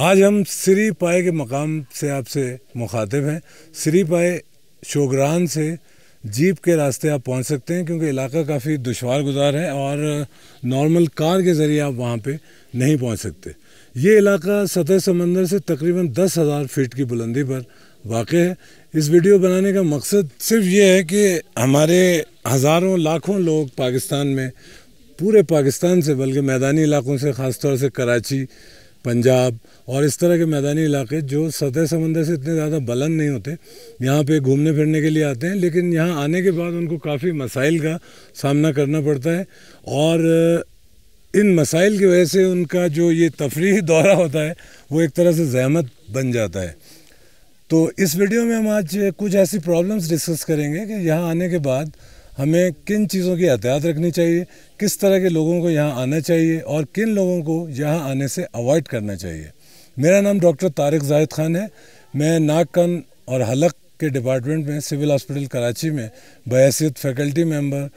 आज हम श्री पाए के मकाम से आपसे मुखातिब हैं श्री पाए शोगरान से जीप के रास्ते आप पहुंच सकते हैं क्योंकि इलाका काफ़ी दुशवार गुजार है और नॉर्मल कार के ज़रिए आप वहां पे नहीं पहुंच सकते ये इलाका सतह समंदर से तकरीबन दस हज़ार फीट की बुलंदी पर वाक़ है इस वीडियो बनाने का मकसद सिर्फ ये है कि हमारे हज़ारों लाखों लोग पाकिस्तान में पूरे पाकिस्तान से बल्कि मैदानी इलाकों से ख़ासतौर से कराची पंजाब और इस तरह के मैदानी इलाके जो सतह समंदर से इतने ज़्यादा बलंद नहीं होते यहाँ पे घूमने फिरने के लिए आते हैं लेकिन यहाँ आने के बाद उनको काफ़ी मसाइल का सामना करना पड़ता है और इन मसाइल की वजह से उनका जो ये तफरी दौरा होता है वो एक तरह से जहमत बन जाता है तो इस वीडियो में हम आज कुछ ऐसी प्रॉब्लम्स डिस्कस करेंगे कि यहाँ आने के बाद हमें किन चीज़ों की एहतियात रखनी चाहिए किस तरह के लोगों को यहाँ आना चाहिए और किन लोगों को यहाँ आने से अवॉइड करना चाहिए मेरा नाम डॉक्टर तारिक जाहिद खान है मैं नाक कन और हलक के डिपार्टमेंट में सिविल हॉस्पिटल कराची में बहसीत फैकल्टी मेंबर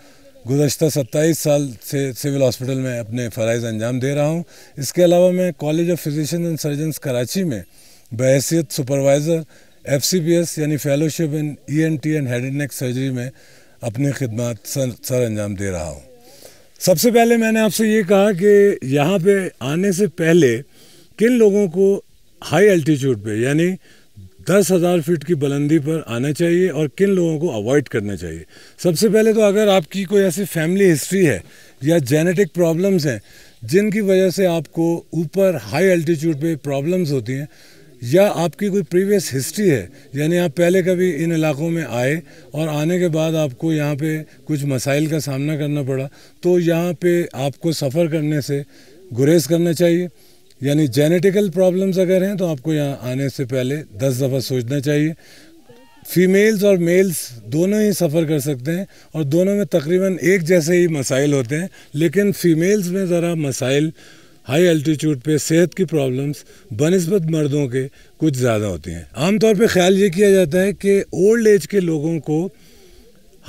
गुजशत सत्ताईस साल से सिविल हॉस्पिटल में अपने फ़रज़ अंजाम दे रहा हूँ इसके अलावा मैं college of physician and surgeons Karachi में बहसीत सुपरवाइज़र एफ यानी fellowship in E N T and head and neck surgery में अपनी खिदमत सर अंजाम दे रहा हूँ सबसे पहले मैंने आपसे ये कहा कि यहाँ पे आने से पहले किन लोगों को हाई अल्टीट्यूड पे यानी दस हज़ार फीट की बुलंदी पर आना चाहिए और किन लोगों को अवॉइड करना चाहिए सबसे पहले तो अगर आपकी कोई ऐसी फैमिली हिस्ट्री है या जेनेटिक प्रॉब्लम्स हैं जिनकी वजह से आपको ऊपर हाई अल्टीट्यूड पे प्रॉब्लम्स होती हैं या आपकी कोई प्रीवियस हिस्ट्री है यानी आप पहले कभी इन इलाकों में आए और आने के बाद आपको यहाँ पे कुछ मसाइल का सामना करना पड़ा तो यहाँ पे आपको सफ़र करने से गुरेज करना चाहिए यानी जेनेटिकल प्रॉब्लम्स अगर हैं तो आपको यहाँ आने से पहले दस दफ़ा सोचना चाहिए फीमेल्स और मेल्स दोनों ही सफ़र कर सकते हैं और दोनों में तकरीबन एक जैसे ही मसाइल होते हैं लेकिन फ़ीमेल्स में ज़रा मसाइल हाई अल्टीट्यूड पे सेहत की प्रॉब्लम्स बनस्बत मर्दों के कुछ ज़्यादा होती हैं आमतौर पे ख्याल ये किया जाता है कि ओल्ड एज के लोगों को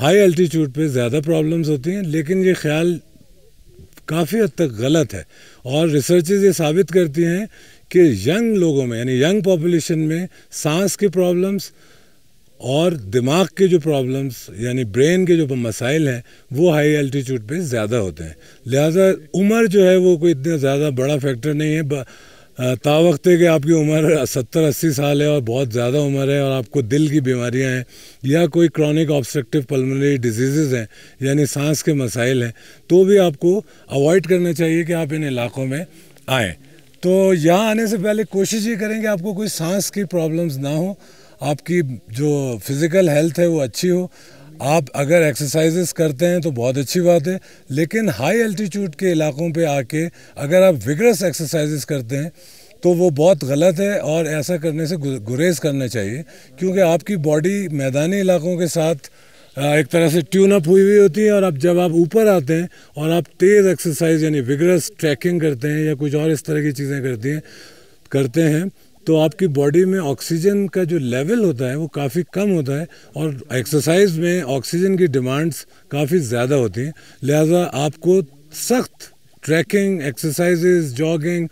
हाई अल्टीट्यूड पे ज़्यादा प्रॉब्लम्स होती हैं लेकिन ये ख्याल काफ़ी हद तक गलत है और रिसर्चेज ये साबित करती हैं कि यंग लोगों में यानी यंग पॉपुलेशन में सांस की प्रॉब्लम्स और दिमाग के जो प्रॉब्लम्स यानी ब्रेन के जो मसाइल हैं वो हाई एल्टीट्यूड पे ज़्यादा होते हैं लिहाजा उम्र जो है वो कोई इतना ज़्यादा बड़ा फैक्टर नहीं है तावक्त है कि आपकी उम्र सत्तर अस्सी साल है और बहुत ज़्यादा उम्र है और आपको दिल की बीमारियां हैं या कोई क्रॉनिक ऑब्स्ट्रक्टिव पल्मोनरी डिजीज़ हैं यानी सांस के मसाइल हैं तो भी आपको अवॉइड करना चाहिए कि आप इन इलाकों में आएँ तो यहाँ आने से पहले कोशिश ये करें कि आपको कोई सांस की प्रॉब्लम्स ना हो आपकी जो फिज़िकल हेल्थ है वो अच्छी हो आप अगर एक्सरसाइजेस करते हैं तो बहुत अच्छी बात है लेकिन हाई एल्टीट्यूड के इलाकों पे आके अगर आप विगरस एक्सरसाइजेस करते हैं तो वो बहुत गलत है और ऐसा करने से गुरेज करना चाहिए क्योंकि आपकी बॉडी मैदानी इलाकों के साथ एक तरह से ट्यून अप हुई हुई होती है और अब जब आप ऊपर आते हैं और आप तेज़ एक्सरसाइज यानी विगरस ट्रैकिंग करते हैं या कुछ और इस तरह की चीज़ें करती हैं करते हैं तो आपकी बॉडी में ऑक्सीजन का जो लेवल होता है वो काफ़ी कम होता है और एक्सरसाइज में ऑक्सीजन की डिमांड्स काफ़ी ज़्यादा होती हैं लिहाजा आपको सख्त ट्रैकिंग एक्सरसाइजेज जॉगिंग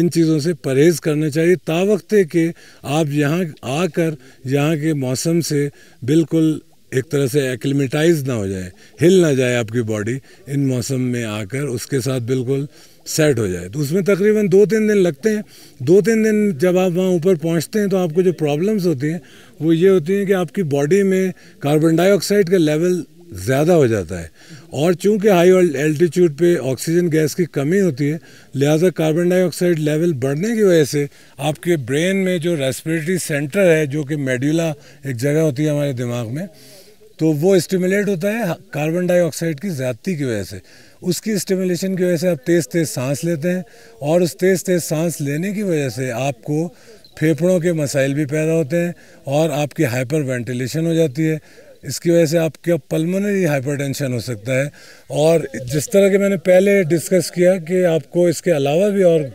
इन चीज़ों से परहेज़ करना चाहिए तावक्ते कि आप यहाँ आकर यहाँ के मौसम से बिल्कुल एक तरह से एक्लिमेटाइज ना हो जाए हिल ना जाए आपकी बॉडी इन मौसम में आकर उसके साथ बिल्कुल सेट हो जाए तो उसमें तकरीबन दो तीन दिन लगते हैं दो तीन दिन जब आप वहाँ ऊपर पहुँचते हैं तो आपको जो प्रॉब्लम्स होती हैं वो ये होती हैं कि आपकी बॉडी में कार्बन डाइऑक्साइड का लेवल ज़्यादा हो जाता है और चूंकि हाई एल्टीट्यूड पे ऑक्सीजन गैस की कमी होती है लिहाजा कार्बन डाइऑक्साइड लेवल बढ़ने की वजह से आपके ब्रेन में जो रेस्पिरेटरी सेंटर है जो कि मेड्यूला एक जगह होती है हमारे दिमाग में तो वो स्टिमुलेट होता है कार्बन डाइऑक्साइड की ज़्यादती की वजह से उसकी स्टिमुलेशन की वजह से आप तेज़ तेज़ सांस लेते हैं और उस तेज़ तेज़ सांस लेने की वजह से आपको फेफड़ों के मसाइल भी पैदा होते हैं और आपकी हाइपर वेंटिलेशन हो जाती है इसकी वजह से आपका पल्मोनरी हाइपरटेंशन हो सकता है और जिस तरह के मैंने पहले डिस्कस किया कि आपको इसके अलावा भी और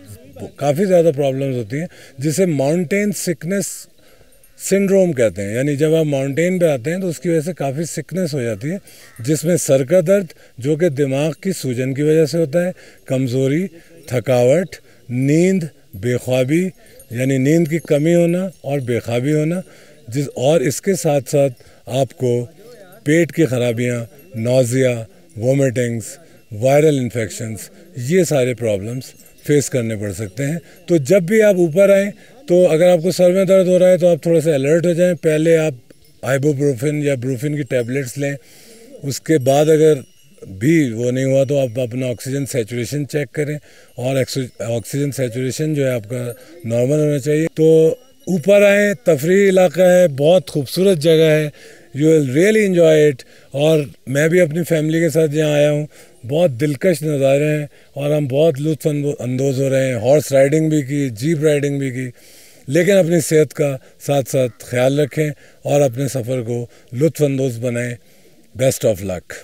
काफ़ी ज़्यादा प्रॉब्लम्स होती हैं जिसे माउंटेन सिकनेस सिंड्रोम कहते हैं यानी जब आप माउंटेन पे आते हैं तो उसकी वजह से काफ़ी सिकनेस हो जाती है जिसमें सर का दर्द जो कि दिमाग की सूजन की वजह से होता है कमज़ोरी थकावट नींद बेख्वाबी यानी नींद की कमी होना और बेखाबी होना जिस और इसके साथ साथ आपको पेट की खराबियाँ नोज़िया वोमिटिंग्स वायरल इन्फेक्शंस ये सारे प्रॉब्लम्स फेस करने पड़ सकते हैं तो जब भी आप ऊपर आएँ तो अगर आपको सर में दर्द हो रहा है तो आप थोड़ा सा अलर्ट हो जाएं पहले आप आइबोप्रोफिन या ब्रोफिन की टैबलेट्स लें उसके बाद अगर भी वो नहीं हुआ तो आप अपना ऑक्सीजन सेचुरेशन चेक करें और ऑक्सीजन सेचुरेशन जो है आपका नॉर्मल होना चाहिए तो ऊपर आएँ तफरी इलाका है बहुत खूबसूरत जगह है you will really enjoy it और मैं भी अपनी फैमिली के साथ यहाँ आया हूँ बहुत दिलकश नज़ारे हैं और हम बहुत लुत्फ अंदोज हो रहे हैं हॉर्स राइडिंग भी की जीप राइडिंग भी की लेकिन अपनी सेहत का साथ साथ ख्याल रखें और अपने सफ़र को लुत्फानंदोज बनाएं बेस्ट ऑफ लक